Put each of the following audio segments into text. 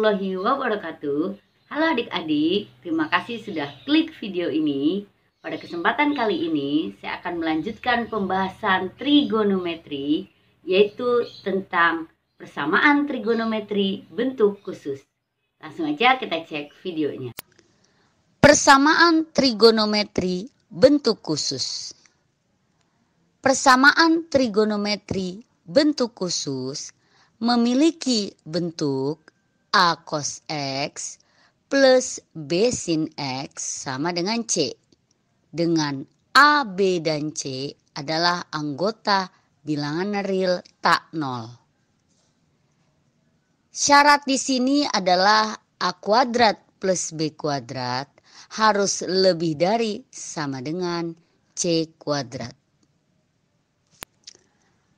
warahmatullahi wabarakatuh Halo adik-adik, terima kasih sudah klik video ini Pada kesempatan kali ini, saya akan melanjutkan pembahasan trigonometri Yaitu tentang persamaan trigonometri bentuk khusus Langsung aja kita cek videonya Persamaan trigonometri bentuk khusus Persamaan trigonometri bentuk khusus memiliki bentuk A cos X plus B sin X sama dengan C. Dengan A, B, dan C adalah anggota bilangan real tak nol. Syarat di sini adalah A kuadrat plus B kuadrat harus lebih dari sama dengan C kuadrat.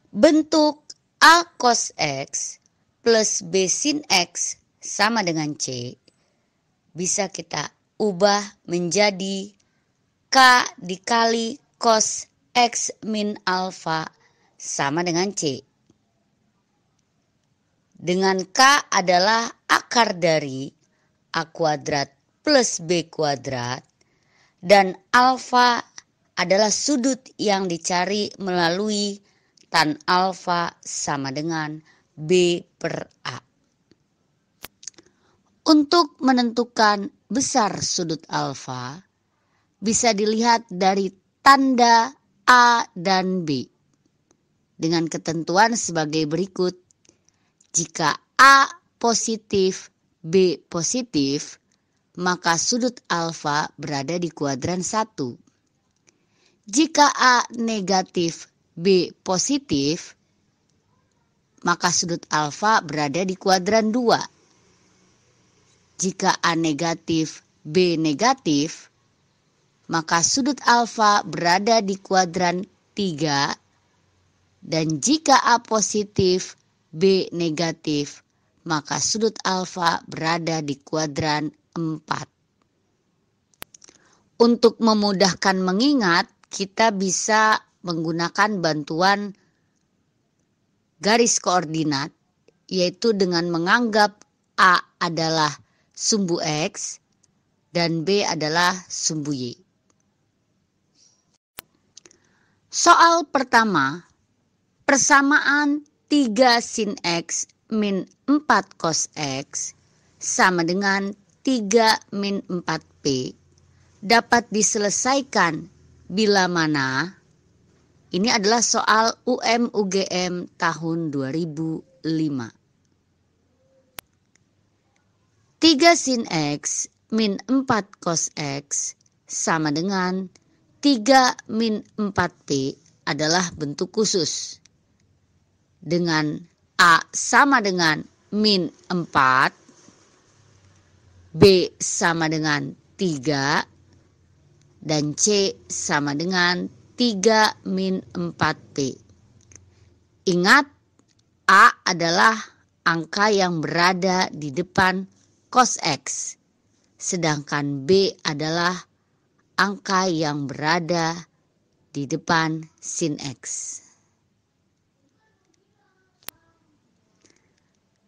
Bentuk A cos X plus B sin X sama dengan C bisa kita ubah menjadi K dikali cos X min alfa sama dengan C. Dengan K adalah akar dari A kuadrat plus B kuadrat dan alfa adalah sudut yang dicari melalui tan alfa sama dengan B per A. Untuk menentukan besar sudut alfa, bisa dilihat dari tanda A dan B dengan ketentuan sebagai berikut. Jika A positif, B positif, maka sudut alfa berada di kuadran 1. Jika A negatif, B positif, maka sudut alfa berada di kuadran 2. Jika A negatif, B negatif, maka sudut alfa berada di kuadran 3 dan jika A positif, B negatif, maka sudut alfa berada di kuadran 4. Untuk memudahkan mengingat, kita bisa menggunakan bantuan garis koordinat yaitu dengan menganggap A adalah sumbu X dan B adalah sumbu Y. Soal pertama, persamaan 3 sin X min 4 cos X sama dengan 3 min 4P dapat diselesaikan bila mana ini adalah soal UM UGM tahun 2005. 3 sin X min 4 cos X sama dengan 3 min 4P adalah bentuk khusus. Dengan A sama dengan min 4, B sama dengan 3, dan C sama dengan 3 min 4P. Ingat, A adalah angka yang berada di depan cos X. Sedangkan B adalah angka yang berada di depan sin X.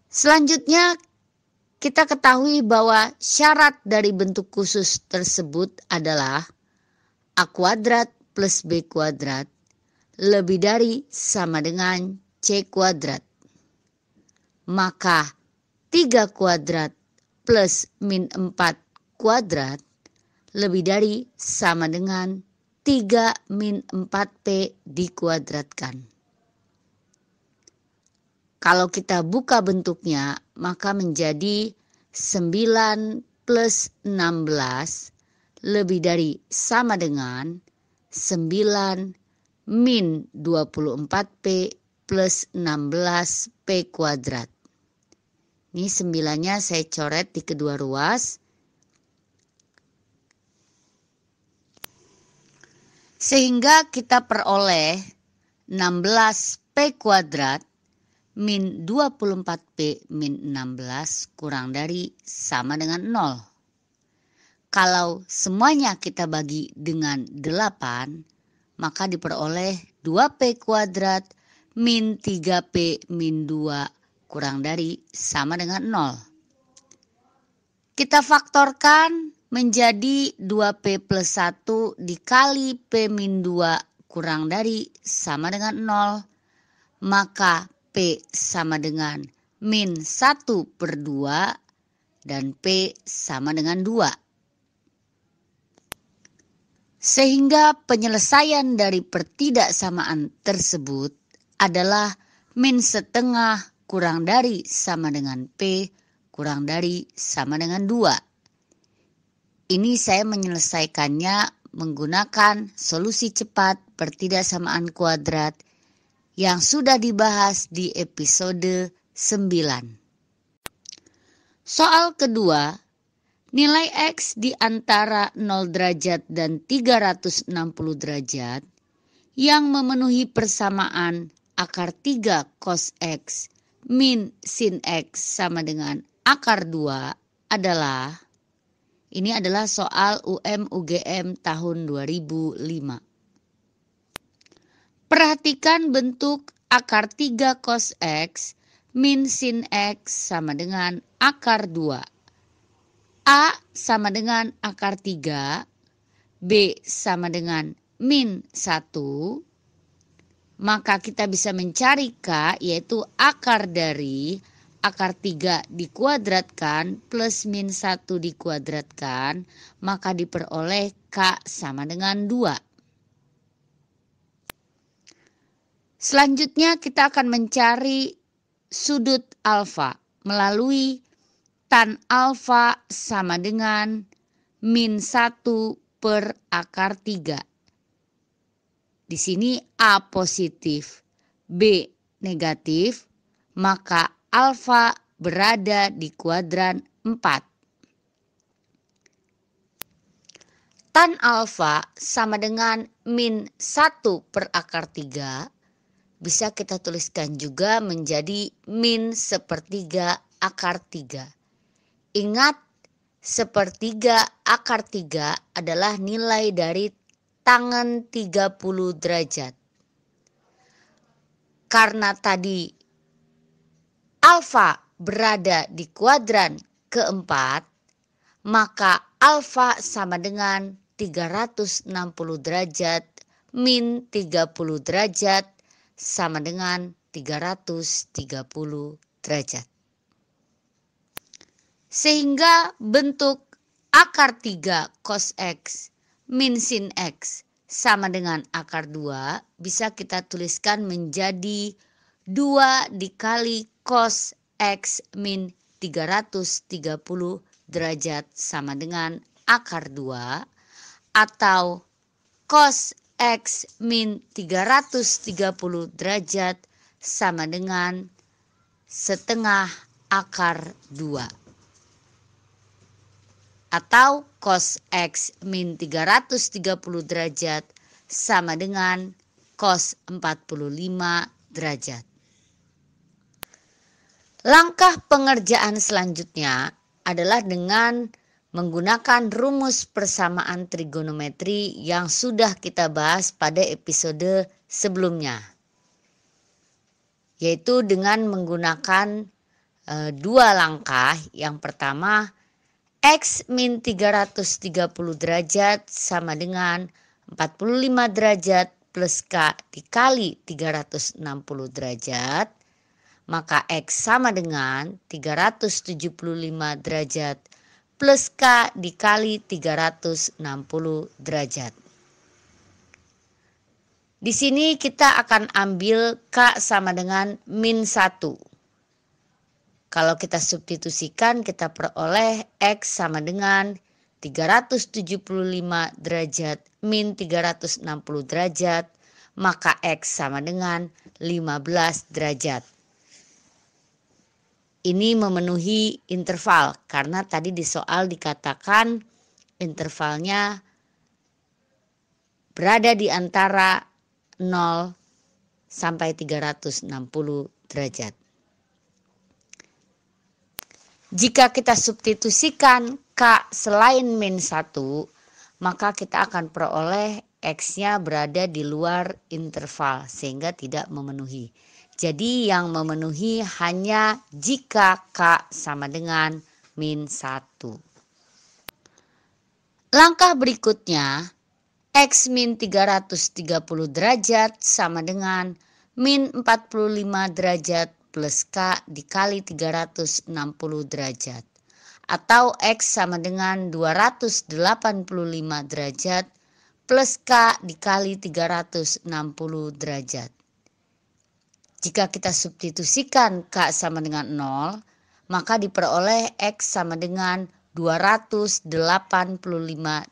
Selanjutnya, kita ketahui bahwa syarat dari bentuk khusus tersebut adalah A kuadrat plus B kuadrat lebih dari sama dengan C kuadrat. Maka 3 kuadrat plus min 4 kuadrat lebih dari sama dengan 3 min 4P dikuadratkan. Kalau kita buka bentuknya, maka menjadi 9 plus 16 lebih dari sama dengan 9 min 24P plus 16P kuadrat. Ini sembilannya saya coret di kedua ruas. Sehingga kita peroleh 16P kuadrat min 24P min 16 kurang dari sama dengan 0. Kalau semuanya kita bagi dengan 8, maka diperoleh 2P kuadrat min 3P min 2 kurang dari sama dengan 0. Kita faktorkan menjadi 2P plus 1 dikali P min 2 kurang dari sama dengan 0. Maka P sama dengan min 1 per 2 dan P sama dengan 2. Sehingga penyelesaian dari pertidaksamaan tersebut adalah min setengah kurang dari sama dengan P kurang dari sama dengan 2. Ini saya menyelesaikannya menggunakan solusi cepat pertidaksamaan kuadrat yang sudah dibahas di episode 9. Soal kedua, nilai X di antara 0 derajat dan 360 derajat yang memenuhi persamaan akar 3 cos X min sin x sama dengan akar 2 adalah ini adalah soal UM UGM tahun 2005. Perhatikan bentuk akar 3 cos x min sin x sama dengan akar 2. A sama dengan akar 3, B sama dengan min 1, maka kita bisa mencari K yaitu akar dari akar 3 dikuadratkan plus min 1 dikuadratkan maka diperoleh K sama dengan 2. Selanjutnya kita akan mencari sudut alfa melalui tan alfa sama dengan min 1 per akar 3. Di sini A positif, B negatif, maka alfa berada di kuadran 4. Tan alfa sama dengan min 1 per akar 3 bisa kita tuliskan juga menjadi min sepertiga akar 3. Ingat, sepertiga akar 3 adalah nilai dari tangan 30 derajat. Karena tadi alfa berada di kuadran keempat, maka alfa sama dengan 360 derajat min 30 derajat sama dengan 330 derajat. Sehingga bentuk akar 3 cos x min sin X sama dengan akar 2 bisa kita tuliskan menjadi 2 dikali cos X min 330 derajat sama dengan akar 2 atau cos X min 330 derajat sama dengan setengah akar 2 atau cos X min 330 derajat sama dengan cos 45 derajat. Langkah pengerjaan selanjutnya adalah dengan menggunakan rumus persamaan trigonometri yang sudah kita bahas pada episode sebelumnya. Yaitu dengan menggunakan e, dua langkah. Yang pertama X min 330 derajat sama dengan 45 derajat plus K dikali 360 derajat. Maka X sama dengan 375 derajat plus K dikali 360 derajat. Di sini kita akan ambil K sama dengan min 1. Kalau kita substitusikan, kita peroleh X sama dengan 375 derajat min 360 derajat, maka X sama dengan 15 derajat. Ini memenuhi interval karena tadi di soal dikatakan intervalnya berada di antara 0 sampai 360 derajat. Jika kita substitusikan K selain min 1, maka kita akan peroleh X-nya berada di luar interval sehingga tidak memenuhi. Jadi yang memenuhi hanya jika K sama dengan min 1. Langkah berikutnya, X min 330 derajat sama dengan min 45 derajat plus K dikali 360 derajat atau X sama dengan 285 derajat plus K dikali 360 derajat. Jika kita substitusikan K sama dengan 0, maka diperoleh X sama dengan 285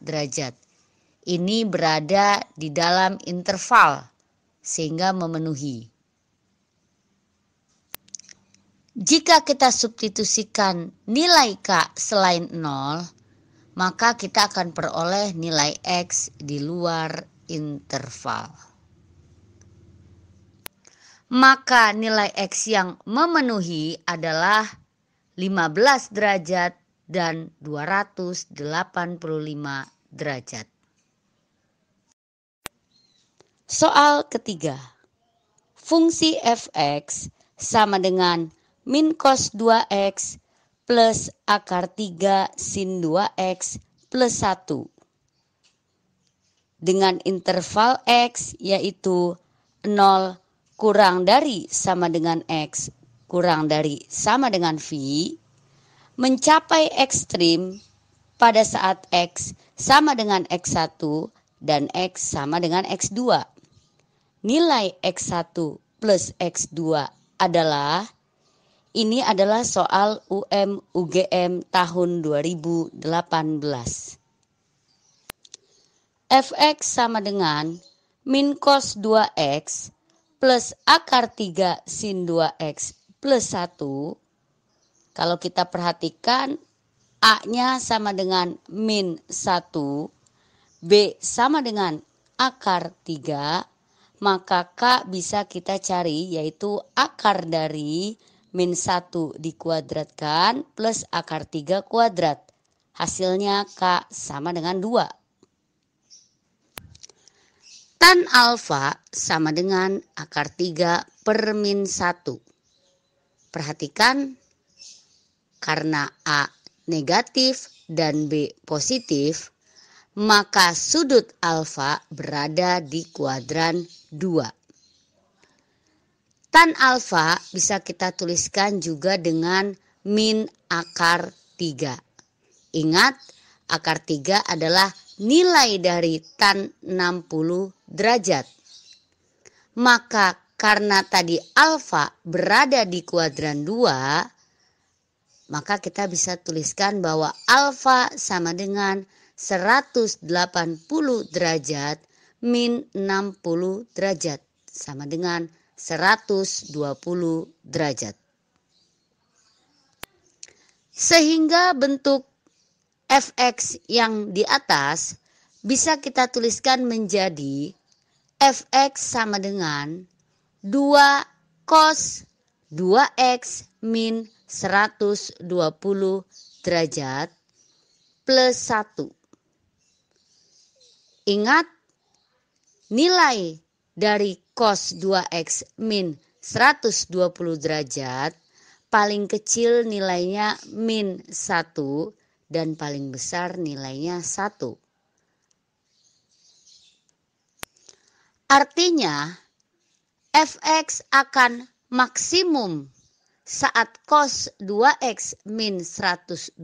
derajat. Ini berada di dalam interval sehingga memenuhi jika kita substitusikan nilai K selain 0, maka kita akan peroleh nilai X di luar interval maka nilai X yang memenuhi adalah 15 derajat dan 285 derajat. Soal ketiga. Fungsi fx sama dengan min cos 2x plus akar 3 sin 2x plus 1 dengan interval x yaitu 0 kurang dari sama dengan x kurang dari sama dengan v mencapai ekstrim pada saat x sama dengan x1 dan x sama dengan x2. Nilai x1 plus x2 adalah ini adalah soal UM UGM tahun 2018. Fx sama dengan min cos 2x plus akar 3 sin 2x plus 1. Kalau kita perhatikan A-nya sama dengan min 1, B sama dengan akar 3, maka K bisa kita cari yaitu akar dari min 1 dikuadratkan plus akar 3 kuadrat. Hasilnya K sama dengan 2. Tan alfa sama dengan akar 3 per min 1. Perhatikan karena A negatif dan B positif, maka sudut alfa berada di kuadran 2. Tan alfa bisa kita tuliskan juga dengan min akar 3. Ingat, akar 3 adalah nilai dari tan 60 derajat. Maka karena tadi alfa berada di kuadran 2, maka kita bisa tuliskan bahwa alfa sama dengan 180 derajat min 60 derajat sama dengan 120 derajat. Sehingga bentuk fx yang di atas bisa kita tuliskan menjadi fx sama dengan 2 cos 2x min 120 derajat plus 1. Ingat, nilai dari cos 2x min 120 derajat, paling kecil nilainya min 1 dan paling besar nilainya 1. Artinya, fx akan maksimum saat cos 2x min 120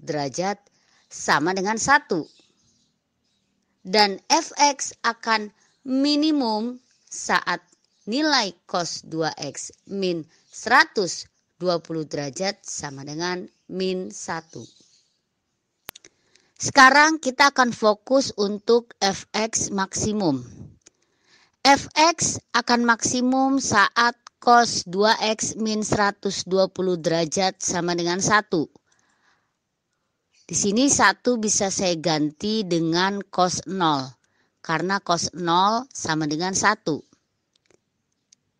derajat sama dengan 1. Dan fx akan minimum saat nilai cos 2x min 120 derajat sama dengan min 1. Sekarang kita akan fokus untuk fx maksimum. fx akan maksimum saat cos 2x min 120 derajat sama dengan 1. Di sini 1 bisa saya ganti dengan cos 0 karena cos 0 sama dengan 1.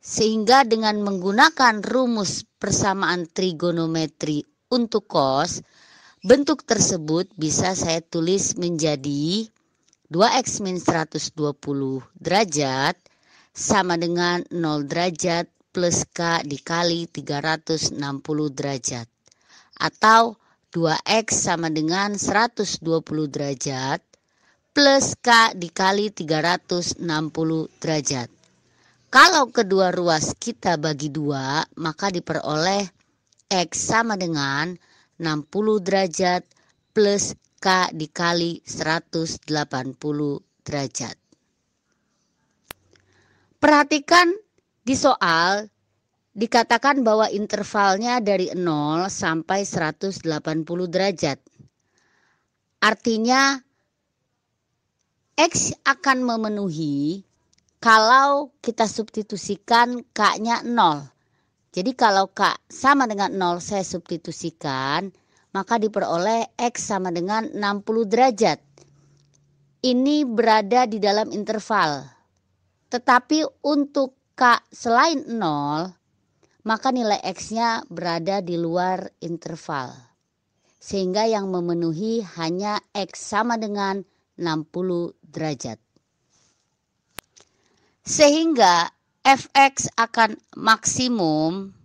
Sehingga dengan menggunakan rumus persamaan trigonometri untuk cos, bentuk tersebut bisa saya tulis menjadi 2x 120 derajat sama dengan 0 derajat plus K dikali 360 derajat. Atau 2x sama dengan 120 derajat plus K dikali 360 derajat. Kalau kedua ruas kita bagi dua, maka diperoleh X sama dengan 60 derajat plus K dikali 180 derajat. Perhatikan di soal dikatakan bahwa intervalnya dari 0 sampai 180 derajat. Artinya X akan memenuhi kalau kita substitusikan K-nya 0. Jadi kalau K sama dengan 0 saya substitusikan, maka diperoleh X sama dengan 60 derajat. Ini berada di dalam interval. Tetapi untuk K selain 0, maka nilai X-nya berada di luar interval. Sehingga yang memenuhi hanya X sama dengan 60 derajat. Sehingga fx akan maksimum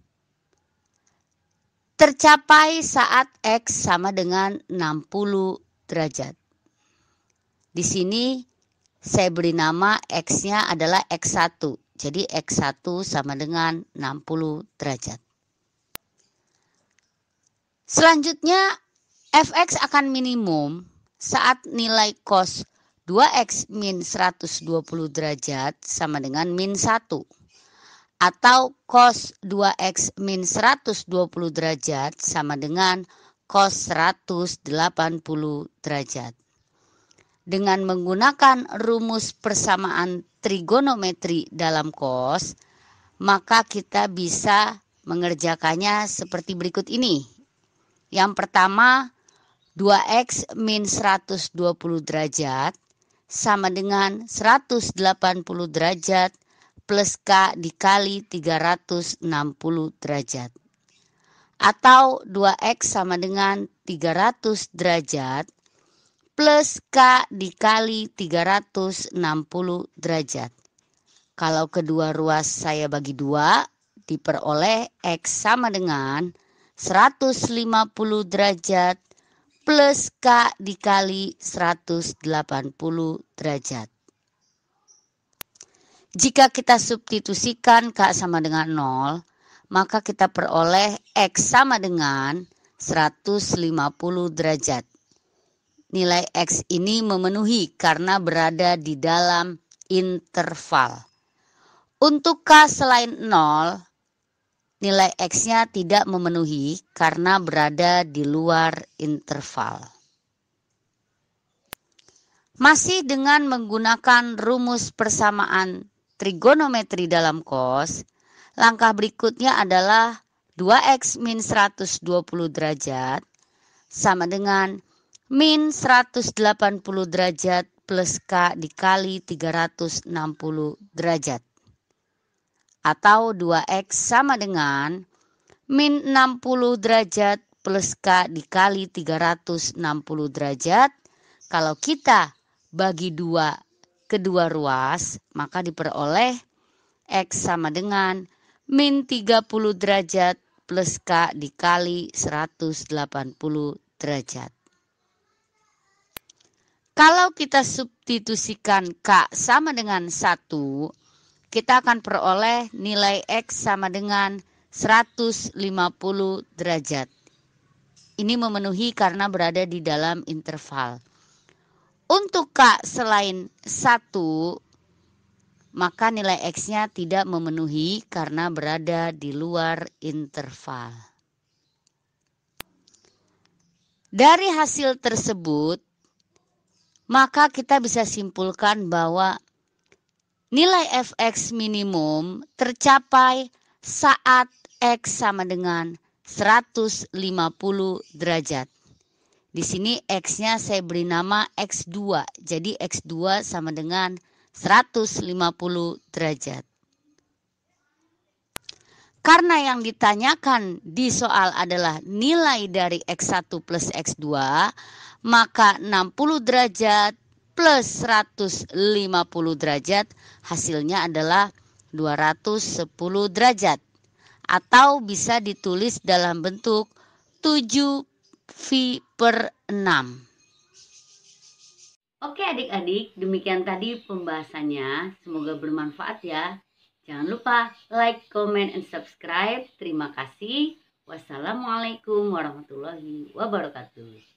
tercapai saat x sama dengan 60 derajat. Di sini saya beri nama x-nya adalah x1. Jadi x1 sama dengan 60 derajat. Selanjutnya fx akan minimum saat nilai cos 2x min 120 derajat sama dengan min 1 atau cos 2x min 120 derajat sama dengan cos 180 derajat. Dengan menggunakan rumus persamaan trigonometri dalam cos, maka kita bisa mengerjakannya seperti berikut ini. Yang pertama, 2x min 120 derajat sama dengan 180 derajat plus K dikali 360 derajat. Atau 2X sama dengan 300 derajat plus K dikali 360 derajat. Kalau kedua ruas saya bagi dua, diperoleh X sama dengan 150 derajat plus K dikali 180 derajat. Jika kita substitusikan K sama dengan 0, maka kita peroleh X sama dengan 150 derajat. Nilai X ini memenuhi karena berada di dalam interval. Untuk K selain 0, nilai X-nya tidak memenuhi karena berada di luar interval. Masih dengan menggunakan rumus persamaan trigonometri dalam kos, langkah berikutnya adalah 2x min 120 derajat sama dengan min 180 derajat plus K dikali 360 derajat atau 2X sama dengan min 60 derajat plus K dikali 360 derajat. Kalau kita bagi dua kedua ruas, maka diperoleh X sama dengan min 30 derajat plus K dikali 180 derajat. Kalau kita substitusikan K sama dengan 1, kita akan peroleh nilai X sama dengan 150 derajat. Ini memenuhi karena berada di dalam interval. Untuk K selain 1, maka nilai X-nya tidak memenuhi karena berada di luar interval. Dari hasil tersebut, maka kita bisa simpulkan bahwa Nilai fx minimum tercapai saat x sama dengan 150 derajat. Di sini x-nya saya beri nama x2. Jadi x2 sama dengan 150 derajat. Karena yang ditanyakan di soal adalah nilai dari X1 plus X2, maka 60 derajat plus 150 derajat hasilnya adalah 210 derajat atau bisa ditulis dalam bentuk 7 V per 6. Oke adik-adik, demikian tadi pembahasannya. Semoga bermanfaat ya. Jangan lupa like, comment, and subscribe. Terima kasih. Wassalamualaikum warahmatullahi wabarakatuh.